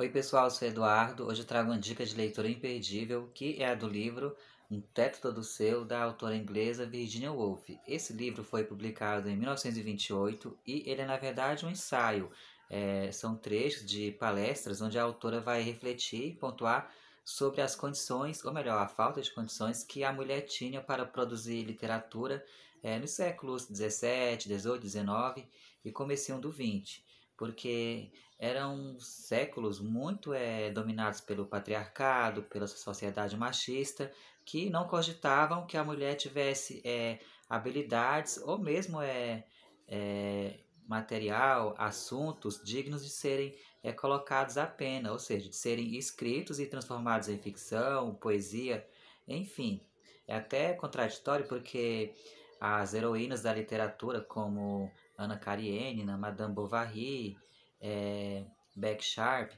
Oi pessoal, eu sou Eduardo. Hoje eu trago uma dica de leitura imperdível, que é a do livro Um Teto Todo Seu, da autora inglesa Virginia Woolf. Esse livro foi publicado em 1928 e ele é na verdade um ensaio. É, são trechos de palestras onde a autora vai refletir e pontuar sobre as condições, ou melhor, a falta de condições que a mulher tinha para produzir literatura é, nos séculos 17, 18, 19 e comecinho do 20 porque eram séculos muito é, dominados pelo patriarcado, pela sociedade machista, que não cogitavam que a mulher tivesse é, habilidades ou mesmo é, é, material, assuntos dignos de serem é, colocados à pena, ou seja, de serem escritos e transformados em ficção, poesia, enfim. É até contraditório porque as heroínas da literatura, como Ana Karienina, Madame Bovary, é, Beck Sharp,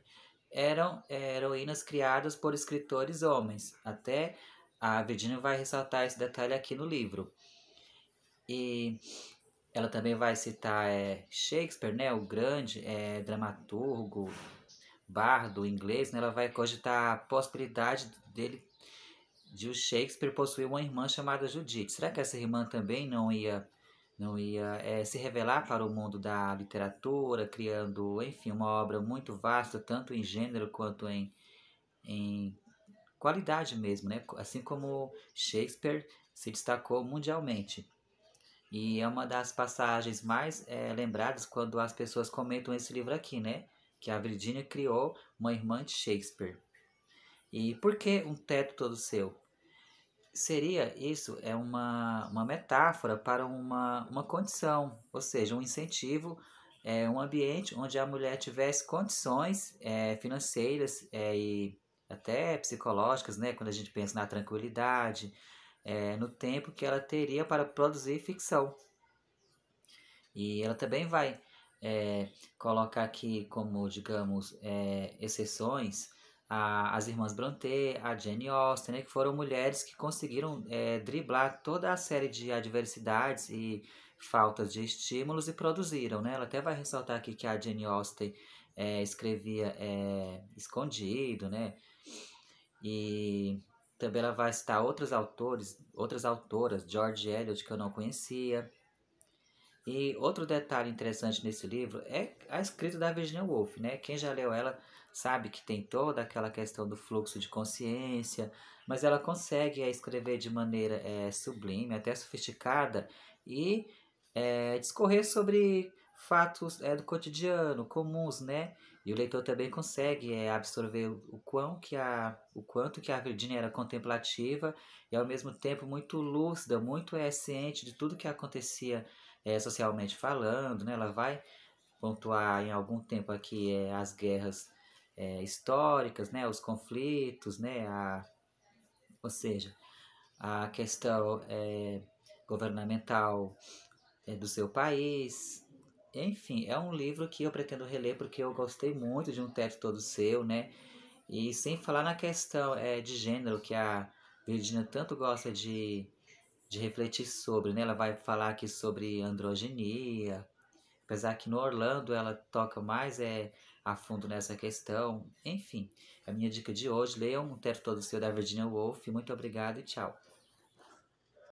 eram é, heroínas criadas por escritores homens. Até a Virginia vai ressaltar esse detalhe aqui no livro. E ela também vai citar é, Shakespeare, né, o grande é, dramaturgo, bardo inglês. Né, ela vai cogitar a possibilidade dele de o Shakespeare possuir uma irmã chamada Judith. Será que essa irmã também não ia não ia é, se revelar para o mundo da literatura, criando, enfim, uma obra muito vasta, tanto em gênero quanto em, em qualidade mesmo, né? Assim como Shakespeare se destacou mundialmente. E é uma das passagens mais é, lembradas quando as pessoas comentam esse livro aqui, né? Que a Virginia criou uma irmã de Shakespeare. E por que um teto todo seu? seria isso é uma, uma metáfora para uma, uma condição, ou seja, um incentivo, é, um ambiente onde a mulher tivesse condições é, financeiras é, e até psicológicas, né, quando a gente pensa na tranquilidade, é, no tempo que ela teria para produzir ficção. E ela também vai colocar aqui como, digamos, exceções a, as irmãs Brontë, a Jane Austen, né, que foram mulheres que conseguiram é, driblar toda a série de adversidades e faltas de estímulos e produziram. Né? Ela até vai ressaltar aqui que a Jane Austen é, escrevia é, escondido, né? E também ela vai citar outros autores, outras autoras, George Eliot, que eu não conhecia, e outro detalhe interessante nesse livro é a escrita da Virginia Woolf, né? Quem já leu ela sabe que tem toda aquela questão do fluxo de consciência, mas ela consegue eh, escrever de maneira é, sublime, até sofisticada, e é, discorrer sobre fatos é, do cotidiano, comuns, né? E o leitor também consegue é, absorver o, quão que a, o quanto que a Virginia era contemplativa e, ao mesmo tempo, muito lúcida, muito é, ciente de tudo que acontecia é, socialmente falando, né? ela vai pontuar em algum tempo aqui é, as guerras é, históricas, né? os conflitos, né? a, ou seja, a questão é, governamental do seu país. Enfim, é um livro que eu pretendo reler porque eu gostei muito de um teto todo seu, né? E sem falar na questão é, de gênero que a Virginia tanto gosta de de refletir sobre, né? Ela vai falar aqui sobre androgenia, apesar que no Orlando ela toca mais é a fundo nessa questão. Enfim, a minha dica de hoje, leiam um Teto Todo Seu da Virginia Woolf. Muito obrigada e tchau.